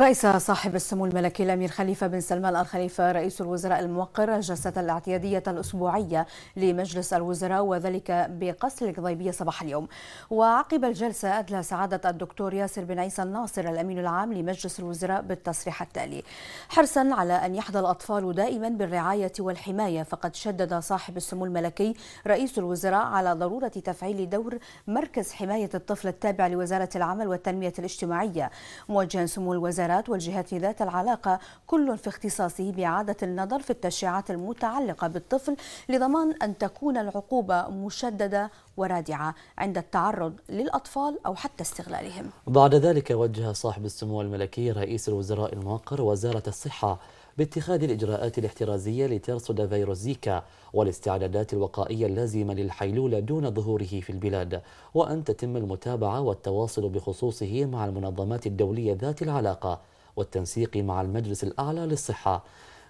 رئيس صاحب السمو الملكي الامير خليفه بن سلمان ال خليفه رئيس الوزراء الموقر الجلسه الاعتياديه الاسبوعيه لمجلس الوزراء وذلك بقصر القضيبيه صباح اليوم. وعقب الجلسه ادلى سعاده الدكتور ياسر بن عيسى الناصر الامين العام لمجلس الوزراء بالتصريح التالي: حرصا على ان يحظى الاطفال دائما بالرعايه والحمايه فقد شدد صاحب السمو الملكي رئيس الوزراء على ضروره تفعيل دور مركز حمايه الطفل التابع لوزاره العمل والتنميه الاجتماعيه موجها سمو الوزراء الوزارات والجهات ذات العلاقة كل في اختصاصه بإعادة النظر في التشريعات المتعلقة بالطفل لضمان أن تكون العقوبة مشددة ورادعة عند التعرض للأطفال أو حتى استغلالهم بعد ذلك وجه صاحب السمو الملكي رئيس الوزراء الموقر وزارة الصحة باتخاذ الإجراءات الاحترازية لترصد فيروس زيكا والاستعدادات الوقائية اللازمة للحيلولة دون ظهوره في البلاد وأن تتم المتابعة والتواصل بخصوصه مع المنظمات الدولية ذات العلاقة والتنسيق مع المجلس الأعلى للصحة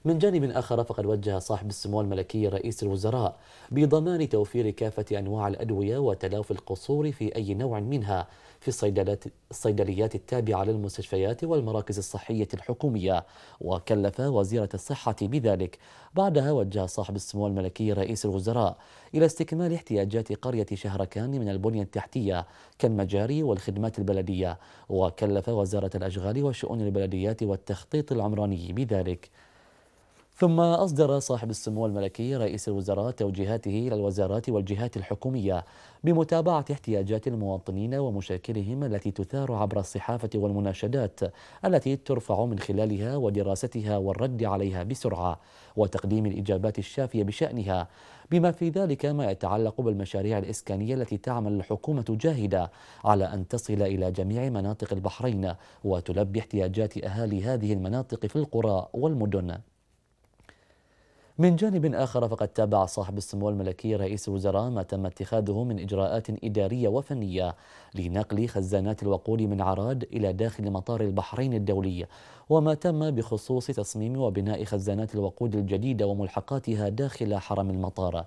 من جانب آخر فقد وجه صاحب السمو الملكي رئيس الوزراء بضمان توفير كافة أنواع الأدوية وتلافي القصور في أي نوع منها في الصيدلات الصيدليات التابعة للمستشفيات والمراكز الصحية الحكومية وكلف وزيرة الصحة بذلك بعدها وجه صاحب السمو الملكي رئيس الوزراء إلى استكمال احتياجات قرية شهركان من البنية التحتية كالمجاري والخدمات البلدية وكلف وزارة الأشغال وشؤون البلديات والتخطيط العمراني بذلك ثم أصدر صاحب السمو الملكي رئيس الوزراء توجيهاته إلى الوزارات والجهات الحكومية بمتابعة احتياجات المواطنين ومشاكلهم التي تثار عبر الصحافة والمناشدات التي ترفع من خلالها ودراستها والرد عليها بسرعة وتقديم الإجابات الشافية بشأنها بما في ذلك ما يتعلق بالمشاريع الإسكانية التي تعمل الحكومة جاهدة على أن تصل إلى جميع مناطق البحرين وتلبي احتياجات أهالي هذه المناطق في القرى والمدن من جانب آخر فقد تابع صاحب السمو الملكي رئيس الوزراء ما تم اتخاذه من إجراءات إدارية وفنية لنقل خزانات الوقود من عراد إلى داخل مطار البحرين الدولي وما تم بخصوص تصميم وبناء خزانات الوقود الجديدة وملحقاتها داخل حرم المطار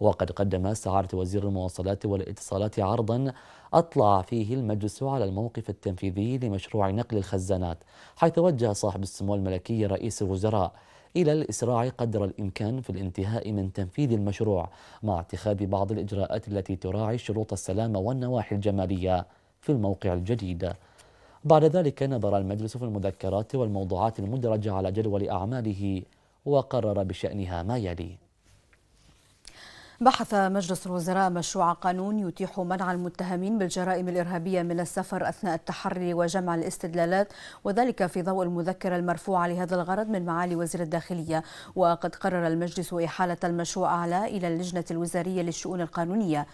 وقد قدم سعادة وزير المواصلات والاتصالات عرضا أطلع فيه المجلس على الموقف التنفيذي لمشروع نقل الخزانات حيث وجه صاحب السمو الملكي رئيس الوزراء إلى الإسراع قدر الإمكان في الانتهاء من تنفيذ المشروع مع اتخاذ بعض الإجراءات التي تراعي شروط السلامة والنواحي الجمالية في الموقع الجديد بعد ذلك نظر المجلس في المذكرات والموضوعات المدرجة على جدول أعماله وقرر بشأنها ما يلي بحث مجلس الوزراء مشروع قانون يتيح منع المتهمين بالجرائم الإرهابية من السفر أثناء التحري وجمع الاستدلالات وذلك في ضوء المذكرة المرفوعة لهذا الغرض من معالي وزير الداخلية وقد قرر المجلس إحالة المشروع أعلى إلى اللجنة الوزارية للشؤون القانونية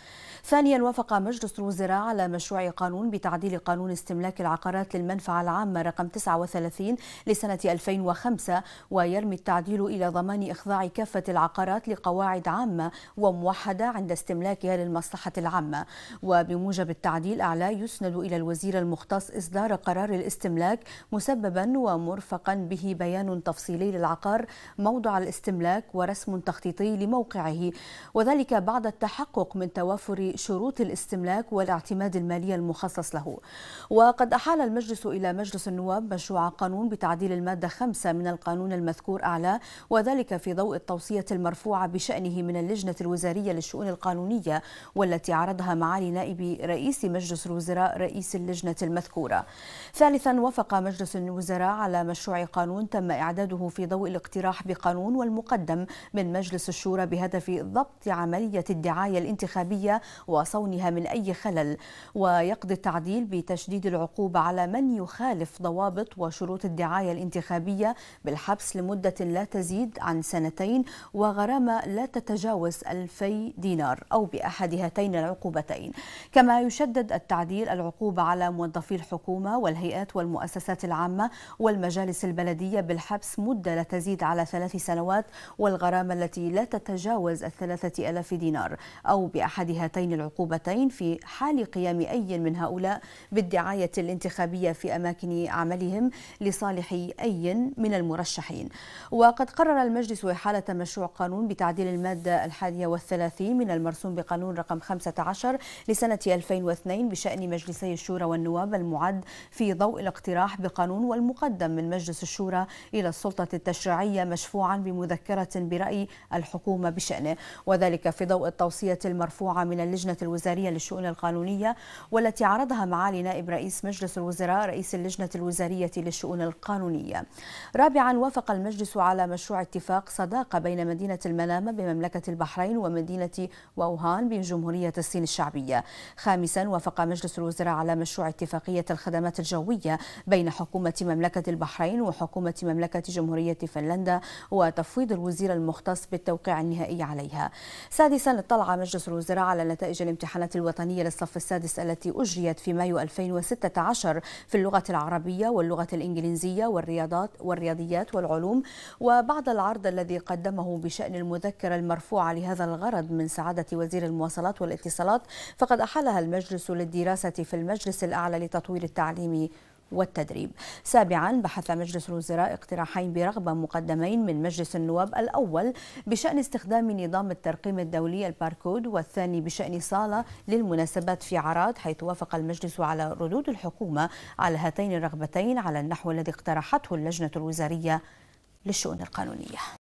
ثانيا وافق مجلس الوزراء على مشروع قانون بتعديل قانون استملاك العقارات للمنفعة العامة رقم 39 لسنة 2005 ويرمي التعديل إلى ضمان إخضاع كافة العقارات لقواعد عامة وم موحدة عند استملاكها للمصلحة العامة وبموجب التعديل أعلى يسند إلى الوزير المختص إصدار قرار الاستملاك مسببا ومرفقا به بيان تفصيلي للعقار موضع الاستملاك ورسم تخطيطي لموقعه وذلك بعد التحقق من توافر شروط الاستملاك والاعتماد المالي المخصص له وقد أحال المجلس إلى مجلس النواب مشروع قانون بتعديل المادة 5 من القانون المذكور أعلى وذلك في ضوء التوصية المرفوعة بشأنه من اللجنة الوزارية الوزارية للشؤون القانونية والتي عرضها معالي نائب رئيس مجلس الوزراء رئيس اللجنة المذكورة ثالثا وافق مجلس الوزراء على مشروع قانون تم إعداده في ضوء الاقتراح بقانون والمقدم من مجلس الشورى بهدف ضبط عملية الدعاية الانتخابية وصونها من أي خلل ويقضي التعديل بتشديد العقوبة على من يخالف ضوابط وشروط الدعاية الانتخابية بالحبس لمدة لا تزيد عن سنتين وغرامة لا تتجاوز ألفي دينار أو بأحد هاتين العقوبتين كما يشدد التعديل العقوبة على موظفي الحكومة والهيئات والمؤسسات العامة والمجالس البلدية بالحبس مدة لا تزيد على ثلاث سنوات والغرامة التي لا تتجاوز الثلاثة ألاف دينار أو بأحد هاتين العقوبتين في حال قيام أي من هؤلاء بالدعاية الانتخابية في أماكن عملهم لصالح أي من المرشحين وقد قرر المجلس إحالة مشروع قانون بتعديل المادة الحادية 131 من المرسوم بقانون رقم 15 لسنة 2002 بشأن مجلسي الشورى والنواب المعد في ضوء الاقتراح بقانون والمقدم من مجلس الشورى إلى السلطة التشريعية مشفوعا بمذكرة برأي الحكومة بشأنه وذلك في ضوء التوصية المرفوعة من اللجنة الوزارية للشؤون القانونية والتي عرضها معالي نائب رئيس مجلس الوزراء رئيس اللجنة الوزارية للشؤون القانونية رابعا وافق المجلس على مشروع اتفاق صداقة بين مدينة المنامة بمملكة البحرين ومدينة ووهان بجمهورية الصين الشعبية خامسا وافق مجلس الوزراء على مشروع اتفاقية الخدمات الجوية بين حكومة مملكة البحرين وحكومة مملكة جمهورية فنلندا وتفويض الوزير المختص بالتوقيع النهائي عليها سادسا اطلع مجلس الوزراء على نتائج الامتحانات الوطنية للصف السادس التي أجريت في مايو 2016 في اللغة العربية واللغة الإنجليزية والرياضات والرياضيات والعلوم وبعد العرض الذي قدمه بشأن المذكرة المرفوعة لهذا الغرض الغرض من سعادة وزير المواصلات والاتصالات فقد أحالها المجلس للدراسة في المجلس الأعلى لتطوير التعليم والتدريب سابعا بحث مجلس الوزراء اقتراحين برغبة مقدمين من مجلس النواب الأول بشأن استخدام نظام الترقيم الدولي الباركود والثاني بشأن صالة للمناسبات في عراد حيث وافق المجلس على ردود الحكومة على هاتين الرغبتين على النحو الذي اقترحته اللجنة الوزارية للشؤون القانونية